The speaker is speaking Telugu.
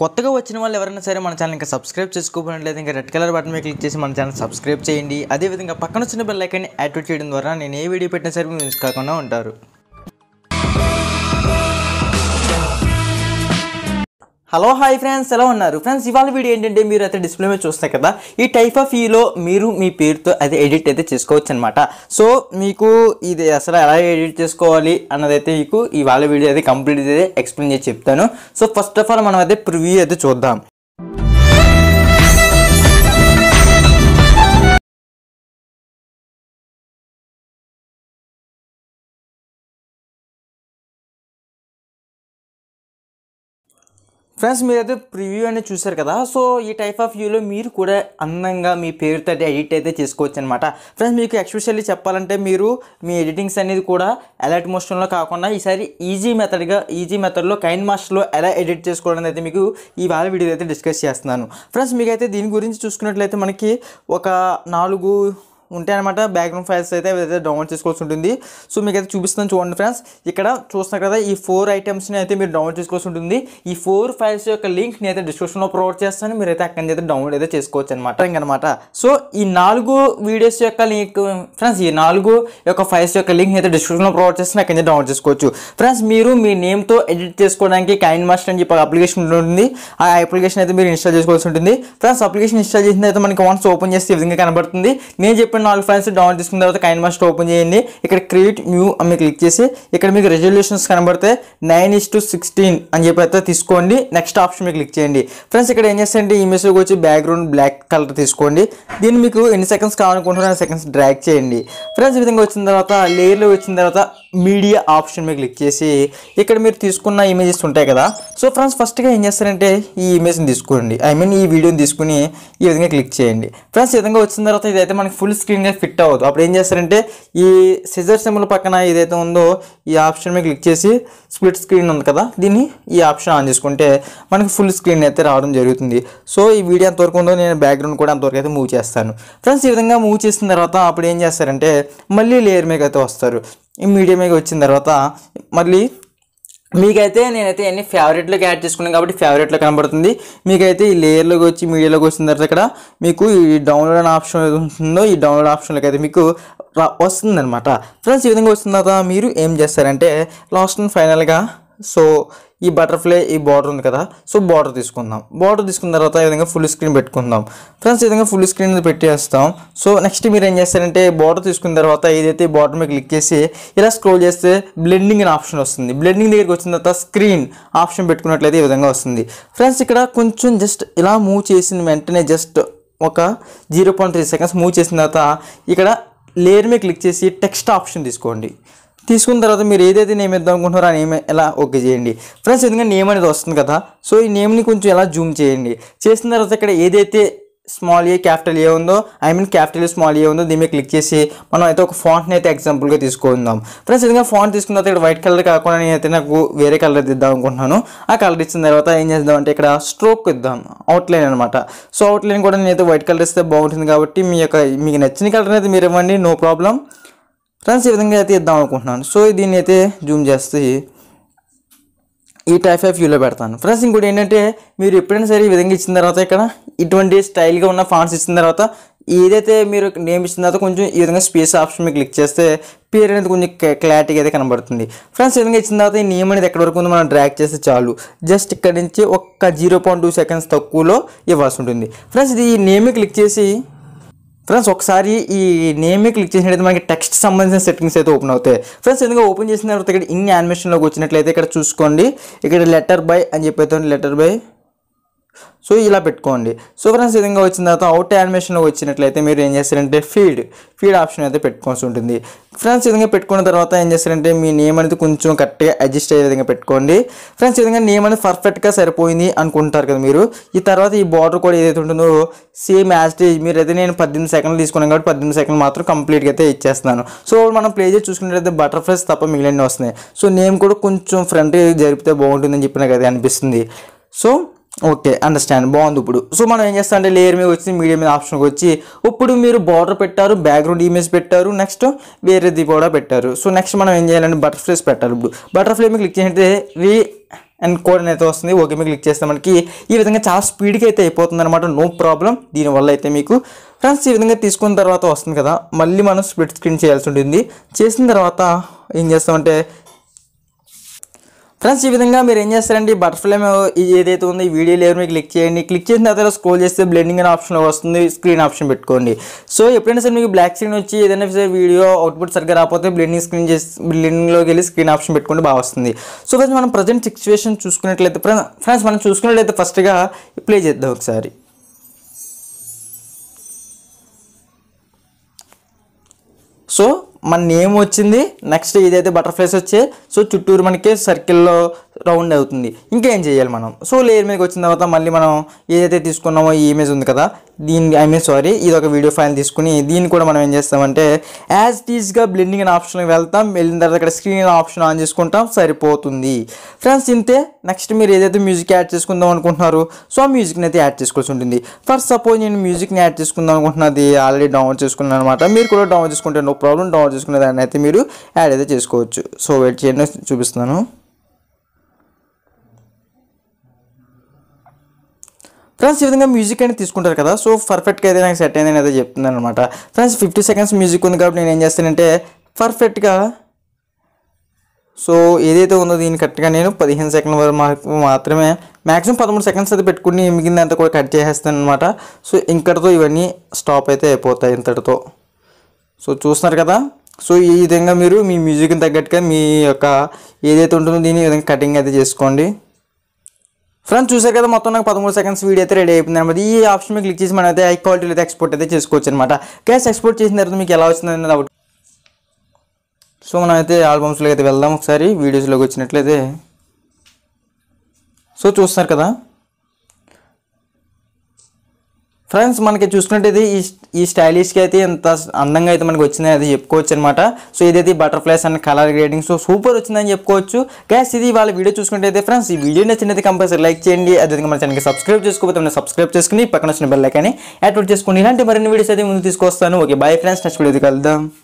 కొత్తగా వచ్చిన వాళ్ళు ఎవరైనా సరే మన ఛానల్ ఇంకా సబ్స్క్రైబ్ చేసుకోవడం లేదు ఇంకా రెడ్ కలర్ బటన్ మీద క్లిక్ చేసి మన ఛానల్ సబ్స్క్రైబ్ చేయండి అదేవిధంగా పక్కన వచ్చిన బెల్లైకాన్ని యాక్టివేట్ చేయడం ద్వారా నేను ఏ వీడియో పెట్టినా సరే మీరు మిస్ కాకుండా ఉంటారు హలో హాయ్ ఫ్రెండ్స్ ఎలా ఉన్నారు ఫ్రెండ్స్ ఇవాళ వీడియో ఏంటంటే మీరు అయితే డిస్ప్లే మీద చూస్తే కదా ఈ టైప్ ఆఫ్ ఈలో మీరు మీ పేరుతో అయితే ఎడిట్ అయితే చేసుకోవచ్చు అనమాట సో మీకు ఇది అసలు ఎలా ఎడిట్ చేసుకోవాలి అన్నదైతే మీకు ఇవాళ వీడియో అయితే కంప్లీట్ అయితే ఎక్స్ప్లెయిన్ చేసి చెప్తాను సో ఫస్ట్ ఆఫ్ ఆల్ మనం అయితే ప్రివ్యూ అయితే చూద్దాం ఫ్రెండ్స్ మీరైతే ప్రివ్యూ అనేది చూశారు కదా సో ఈ టైప్ ఆఫ్ వ్యూలో మీరు కూడా అందంగా మీ పేరుతో ఎడిట్ అయితే చేసుకోవచ్చు అనమాట ఫ్రెండ్స్ మీకు ఎక్స్పెషల్లీ చెప్పాలంటే మీరు మీ ఎడిటింగ్స్ అనేది కూడా అలర్ట్ మోషన్లో కాకుండా ఈసారి ఈజీ మెథడ్గా ఈజీ మెథడ్లో కైన్ మాస్టర్లో ఎలా ఎడిట్ చేసుకోవడం అయితే మీకు ఇవాళ వీడియో అయితే డిస్కస్ చేస్తున్నాను ఫ్రెండ్స్ మీకైతే దీని గురించి చూసుకున్నట్లయితే మనకి ఒక నాలుగు ఉంటాయి అనమాట బ్యాక్గ్రౌండ్ ఫైల్స్ అయితే ఏదైతే డౌన్లోడ్ చేసుకోవాల్సి ఉంటుంది సో మీకు అయితే చూపిస్తున్నాను చూడండి ఫ్రెండ్స్ ఇక్కడ చూస్తున్న కదా ఈ ఫోర్ ఐటమ్స్ని అయితే మీరు డౌన్లోడ్ చేసుకోవాల్సి ఉంటుంది ఈ ఫోర్ ఫైల్స్ యొక్క లింక్ నేను అయితే డిస్క్రిప్షన్లో ప్రొవైడ్ చేస్తాను మీరు అయితే అక్కడి నుంచి అయితే డౌన్లోడ్ అయితే చేసుకోవచ్చు అనమాట ఇంకనమాట సో ఈ నాలుగు వీడియోస్ యొక్క లింక్ ఫ్రెండ్స్ ఈ నాలుగు యొక్క ఫైల్స్ యొక్క లింక్ అయితే డిస్క్రిప్షన్లో ప్రొవైడ్ చేస్తాను అక్కడి నుంచి డౌన్లోడ్ చేసుకోవచ్చు ఫ్రెండ్స్ మీరు మీ నేమ్తో ఎడిట్ చేసుకోవడానికి కైన్ మాస్టర్ అని చెప్పి అప్లికేషన్ ఉంటుంది ఆ అప్లికేషన్ అయితే మీరు ఇన్స్టాల్ చేసుకోవాల్సి ఉంటుంది ఫ్రెండ్స్ అప్లికేషన్ ఇన్స్టాల్ చేసిన అయితే మనకి వన్స్ ఓపెన్ చేస్తే ఈ విధంగా కనబడుతుంది నేను చెప్పి చెప్పిన నాలుగు ఫైల్స్ డౌన్లోడ్ తీసుకున్న తర్వాత కైన్ మాస్టర్ ఓపెన్ చేయండి ఇక్కడ క్రియేట్ న్యూ అని క్లిక్ చేసి ఇక్కడ మీకు రెజల్యూషన్స్ కనబడితే నైన్ ఇస్ టు సిక్స్టీన్ అని చెప్పి అయితే తీసుకోండి నెక్స్ట్ ఆప్షన్ మీకు క్లిక్ చేయండి ఫ్రెండ్స్ ఇక్కడ ఏం చేస్తే ఇమేజ్లోకి వచ్చి బ్యాక్గ్రౌండ్ బ్లాక్ కలర్ తీసుకోండి దీన్ని మీకు ఎన్ని సెకండ్స్ కావాలనుకుంటున్నారో సెకండ్స్ డ్రాక్ చేయండి ఫ్రెండ్స్ ఈ విధంగా వచ్చిన తర్వాత లేయర్లో వచ్చిన తర్వాత మీడియా ఆప్షన్ మీద క్లిక్ చేసి ఇక్కడ మీరు తీసుకున్న ఇమేజెస్ ఉంటాయి కదా సో ఫ్రెండ్స్ ఫస్ట్గా ఏం చేస్తారంటే ఈ ఇమేజ్ని తీసుకోండి ఐ మీన్ ఈ వీడియోని తీసుకుని ఈ విధంగా క్లిక్ చేయండి ఫ్రెండ్స్ ఈ విధంగా వచ్చిన తర్వాత ఇదైతే మనకి ఫుల్ స్క్రీన్గా ఫిట్ అవ్వదు అప్పుడు ఏం చేస్తారంటే ఈ సిజర్ సెమ్ల పక్కన ఏదైతే ఉందో ఈ ఆప్షన్ మీద క్లిక్ చేసి స్ప్లిట్ స్క్రీన్ ఉంది కదా దీన్ని ఈ ఆప్షన్ ఆన్ చేసుకుంటే మనకి ఫుల్ స్క్రీన్ అయితే రావడం జరుగుతుంది సో ఈ వీడియో ఎంతవరకు ఉందో నేను బ్యాక్గ్రౌండ్ కూడా అంతవరకు అయితే మూవ్ చేస్తాను ఫ్రెండ్స్ ఈ విధంగా మూవ్ చేసిన తర్వాత అప్పుడు ఏం చేస్తారంటే మళ్ళీ లేయర్ మీద అయితే వస్తారు మీడియం మీద వచ్చిన తర్వాత మళ్ళీ మీకైతే నేనైతే అన్ని ఫేవరెట్లోకి యాడ్ చేసుకున్నాను కాబట్టి ఫేవరెట్లో కనబడుతుంది మీకైతే ఈ లేయర్లోకి వచ్చి మీడియాలోకి వచ్చిన తర్వాత ఇక్కడ మీకు ఈ డౌన్లోడ్ అనే ఆప్షన్ ఏది ఉంటుందో ఈ డౌన్లోడ్ ఆప్షన్లోకి అయితే మీకు వస్తుందన్నమాట ఫ్రెండ్స్ ఈ విధంగా వచ్చిన తర్వాత మీరు ఏం చేస్తారంటే లాస్ట్ అండ్ ఫైనల్గా సో ఈ బటర్ఫ్లై ఈ బార్డర్ ఉంది కదా సో బార్డర్ తీసుకుందాం బార్డర్ తీసుకున్న తర్వాత ఈ విధంగా ఫుల్ స్క్రీన్ పెట్టుకుందాం ఫ్రెండ్స్ ఈ విధంగా ఫుల్ స్క్రీన్ పెట్టేస్తాం సో నెక్స్ట్ మీరు ఏం చేస్తారంటే బార్డర్ తీసుకున్న తర్వాత ఏదైతే బార్డర్ మీద క్లిక్ చేసి ఇలా స్క్రోల్ చేస్తే బ్లెండింగ్ అని ఆప్షన్ వస్తుంది బ్లెండింగ్ దగ్గరికి వచ్చిన తర్వాత స్క్రీన్ ఆప్షన్ పెట్టుకున్నట్లయితే ఈ విధంగా వస్తుంది ఫ్రెండ్స్ ఇక్కడ కొంచెం జస్ట్ ఇలా మూవ్ చేసిన వెంటనే జస్ట్ ఒక zero point three seconds move చేసిన తర్వాత ఇక్కడ లేయర్ మీద క్లిక్ చేసి టెక్స్ట్ ఆప్షన్ తీసుకోండి తీసుకున్న తర్వాత మీరు ఏదైతే నేమ్ ఇద్దాం అనుకుంటున్నారో ఆ నేమ్ ఎలా ఓకే చేయండి ఫ్రెండ్స్ ఎందుకంటే నేమ్ అనేది వస్తుంది కదా సో ఈ నేమ్ని కొంచెం ఎలా జూమ్ చేయండి చేసిన తర్వాత ఇక్కడ ఏదైతే స్మాల్ ఏ క్యాపిటల్ ఏ ఉందో I mean capital small A ఉందో దీని మీద క్లిక్ చేసి మనం అయితే ఒక ఫాంట్ని అయితే ఎగ్జాంపుల్గా తీసుకుందాం ఫ్రెండ్స్ ఎందుకంటే ఫాంట్ తీసుకున్న తర్వాత ఇక్కడ వైట్ కలర్ కాకుండా నేనైతే నాకు వేరే కలర్ ఇద్దాం అనుకుంటున్నాను ఆ కలర్ ఇచ్చిన తర్వాత ఏం చేద్దాం అంటే ఇక్కడ స్ట్రోక్ ఇద్దాం అవుట్లైన్ అనమాట సో అవుట్లైన్ కూడా నేనైతే వైట్ కలర్ ఇస్తే బాగుంటుంది కాబట్టి మీ యొక్క మీకు నచ్చిన కలర్ అయితే మీరు ఇవ్వండి నో ప్రాబ్లం ఫ్రెండ్స్ ఈ విధంగా అయితే ఇద్దాం అనుకుంటున్నాను సో దీన్ని అయితే జూమ్ చేస్తే ఈ టైప్ ఆఫ్ వ్యూలో పెడతాను ఫ్రెండ్స్ ఇంకోటి ఏంటంటే మీరు ఎప్పుడైనా సరే ఈ విధంగా ఇచ్చిన తర్వాత ఇక్కడ ఇటువంటి స్టైల్గా ఉన్న ఫాన్స్ ఇచ్చిన తర్వాత ఏదైతే మీరు నేమ్ ఇచ్చిన తర్వాత కొంచెం ఈ విధంగా స్పేస్ ఆప్షన్ మీకు క్లిక్ చేస్తే పేరు అనేది కొంచెం క్లారిటీగా అయితే కనబడుతుంది ఫ్రెండ్స్ ఈ విధంగా ఇచ్చిన తర్వాత ఈ నేమ్ అనేది ఎక్కడ వరకు ఉందో మనం డ్రాక్ చేస్తే చాలు జస్ట్ ఇక్కడ నుంచి ఒక్క జీరో పాయింట్ టూ సెకండ్స్ తక్కువలో ఇవ్వాల్సి ఉంటుంది ఫ్రెండ్స్ ఇది ఈ నేమ్ క్లిక్ చేసి ఫ్రెండ్స్ ఒకసారి ఈ నేమే క్లిక్ చేసినట్లయితే మనకి టెక్స్ట్ సంబంధించిన సెట్టింగ్స్ అయితే ఓపెన్ అవుతాయి ఫ్రెండ్స్ ఎందుకంటే ఓపెన్ చేసిన తర్వాత ఇక్కడ ఇన్ని యానిమేషన్లోకి వచ్చినట్లయితే ఇక్కడ చూసుకోండి ఇక్కడ లెటర్ బై అని చెప్పేది లెటర్ బై సో ఇలా పెట్టుకోండి సో ఫ్రెండ్స్ విధంగా వచ్చిన తర్వాత అవుట్ యానిమేషన్లో వచ్చినట్లయితే మీరు ఏం చేస్తారంటే ఫీడ్ ఫీడ్ ఆప్షన్ అయితే పెట్టుకోవాల్సి ఉంటుంది ఫ్రెండ్స్ విధంగా పెట్టుకున్న తర్వాత ఏం చేస్తారంటే మీ నేమ్ అనేది కొంచెం కరెక్ట్గా అడ్జస్ట్ అయ్యే విధంగా పెట్టుకోండి ఫ్రెండ్స్ విధంగా నేమ్ అనేది పర్ఫెక్ట్గా సరిపోయింది అనుకుంటారు కదా మీరు ఈ తర్వాత ఈ బార్డర్ కూడా ఏదైతే ఉంటుందో సేమ్ యాజ్టేజ్ మీరు అయితే నేను పద్దెనిమిది సెకండ్లు తీసుకున్నాను కాబట్టి పద్దెనిమిది సెకండ్లు మాత్రం కంప్లీట్గా అయితే ఇచ్చేస్తున్నాను సో మనం ప్లే చేసి చూసుకున్నట్లయితే బటర్ఫ్లైస్ తప్ప మిగిలిన వస్తున్నాయి సో నేమ్ కూడా కొంచెం ఫ్రంట్ జరిపితే బాగుంటుందని చెప్పిన కదా అనిపిస్తుంది సో ఓకే అండర్స్టాండ్ బాగుంది ఇప్పుడు సో మనం ఏం చేస్తాం అంటే లేయర్ మీద వచ్చి మీడియం మీద ఆప్షన్కి వచ్చి ఇప్పుడు మీరు బార్డర్ పెట్టారు బ్యాక్గ్రౌండ్ ఇమేజ్ పెట్టారు నెక్స్ట్ వేరేది కూడా పెట్టారు సో నెక్స్ట్ మనం ఏం చేయాలంటే బటర్ఫ్లైస్ పెట్టాలి ఇప్పుడు బటర్ఫ్లై మీద క్లిక్ చేస్తే వి అండ్ కోడ్ అయితే వస్తుంది ఓకే మీకు క్లిక్ చేస్తే మనకి ఈ విధంగా చాలా స్పీడ్గా అయితే అయిపోతుంది అనమాట నో ప్రాబ్లం దీనివల్ల అయితే మీకు ఫ్రెండ్స్ ఈ విధంగా తీసుకున్న తర్వాత వస్తుంది కదా మళ్ళీ మనం స్ప్లిట్ స్క్రీన్ చేయాల్సి ఉంటుంది చేసిన తర్వాత ఏం చేస్తామంటే ఫ్రెండ్స్ ఈ విధంగా మీరు ఏం చేస్తారండి బటర్ఫ్లై ఏదైతే ఉంది వీడియో లేరు మీకు క్లిక్ చేయండి క్లిక్ చేసిన తర్వాత స్క్రోల్ చేస్తే బ్లెండింగ్ అనే ఆప్షన్ వస్తుంది స్క్రీన్ ఆప్షన్ పెట్టుకోండి సో ఎప్పుడైనా సరే మీకు బ్లాక్ స్క్రీన్ వచ్చి ఏదైనా సరే వీడియో అవుట్పుట్ సరిగ్గా రాకపోతే బ్లెండింగ్ స్క్రీన్ చేసి బ్లెండింగ్లోకి వెళ్ళి స్క్రీన్ ఆప్షన్ పెట్టుకుంటే బాగా వస్తుంది సో ఫ్రెండ్స్ మనం ప్రజెంట్ సిచ్యువేషన్ చూసుకున్నట్లయితే ఫ్రెండ్స్ మనం చూసుకున్నట్లయితే ఫస్ట్గా ప్లే చేద్దాం ఒకసారి మన నేమ్ వచ్చింది నెక్స్ట్ ఇదైతే బటర్ఫ్లైస్ వచ్చాయి సో చుట్టూరు మనకి సర్కిల్లో రౌండ్ అవుతుంది ఇంకా ఏం చేయాలి మనం సో లేయర్ మీదకి వచ్చిన తర్వాత మళ్ళీ మనం ఏదైతే తీసుకున్నామో ఈ ఇమేజ్ ఉంది కదా దీని ఐ మీన్ సారీ ఇది ఒక వీడియో ఫైల్ తీసుకుని దీన్ని కూడా మనం ఏం చేస్తామంటే యాజ్ టీజ్గా బ్లెండింగ్ అనే ఆప్షన్కి వెళ్తాం వెళ్ళిన తర్వాత ఇక్కడ స్క్రీన్ ఆప్షన్ ఆన్ చేసుకుంటాం సరిపోతుంది ఫ్రెండ్స్ ఇంతే నెక్స్ట్ మీరు ఏదైతే మ్యూజిక్ యాడ్ చేసుకుందాం అనుకుంటున్నారు సో ఆ మ్యూజిక్ని అయితే యాడ్ చేసుకోవాల్సి ఉంటుంది ఫర్ సపోజ్ నేను మ్యూజిక్ని యాడ్ చేసుకుందాం అనుకుంటున్నది ఆల్రెడీ డౌన్లోడ్ చేసుకున్నాను అనమాట మీరు కూడా డౌన్లోడ్ చేసుకుంటే నో ప్రాబ్లం డౌన్లోడ్ చేసుకునే దాన్ని అయితే మీరు యాడ్ అయితే చేసుకోవచ్చు సో వెయిట్ చేయండి చూపిస్తున్నాను ఫ్రెండ్స్ ఈ విధంగా మ్యూజిక్ అనేది తీసుకుంటారు కదా సో పర్ఫెక్ట్గా అయితే నాకు సెట్ అయిందని అయితే చెప్తున్నాను అనమాట ఫ్రెండ్స్ ఫిఫ్టీ సెకండ్స్ మ్యూజిక్ ఉంది కాబట్టి నేను ఏం చేస్తానంటే పర్ఫెక్ట్గా సో ఏదైతే ఉందో దీన్ని కరెక్ట్గా నేను పదిహేను సెకండ్ల వరకు మాత్రమే మ్యాక్సిమం పదమూడు సెకండ్స్ అయితే పెట్టుకుని అంతా కూడా కట్ చేసేస్తాను అనమాట సో ఇంకటితో ఇవన్నీ స్టాప్ అయితే అయిపోతాయి ఇంతటితో సో చూస్తున్నారు కదా సో ఈ విధంగా మీరు మీ మ్యూజిక్ని తగ్గట్టుగా మీ యొక్క ఏదైతే ఉంటుందో దీన్ని విధంగా కటింగ్ అయితే చేసుకోండి ఫ్రెండ్స్ చూసారు కదా మొత్తం నాకు పదమూడు సెకండ్స్ వీడియో అయితే రెడీ అయిపోయింది అనమాట ఈ ఆప్షన్ మీద క్లిక్ చేసి మనం అయితే హై క్వాలిటీలో అయితే ఎక్స్పోర్ట్ అయితే చేసుకోవచ్చు అనమాట క్యాష్ ఎక్స్పోర్ట్ చేసిన తర్వాత మీకు ఎలా వచ్చింది అనేది అవుట్ సో మనం అయితే ఆల్బమ్స్లోకి అయితే వెళ్దాం ఒకసారి వీడియోస్లోకి వచ్చినట్లయితే సో చూస్తున్నారు కదా ఫ్రెండ్స్ మనకి చూసుకున్నట్టు ఈ ఈ స్టైలిష్కి అయితే ఎంత అందంగా అయితే మనకి వచ్చింది అది చెప్పుకోవచ్చు అనమాట సో ఇదైతే butterflies and colour grading so super వచ్చిందని చెప్పుకోవచ్చు గ్యాస్ ఇది వాళ్ళ వీడియో చూసుకుంటే ఫ్రెండ్స్ ఈ వీడియో నచ్చినది కంపల్సరీ లైక్ చేయండి అదేవిధంగా మన ఛానల్కి సబ్స్క్రైబ్ చేసుకోకపోతే సబ్స్క్రైబ్ చేసుకుని పక్కన వచ్చిన బెల్లైకాన్ని యాక్టివేట్ చేసుకుని ఇలాంటి మరిన్ని వీడియోస్ అయితే ముందు తీసుకొస్తాను okay bye friends next video కలుద్దాం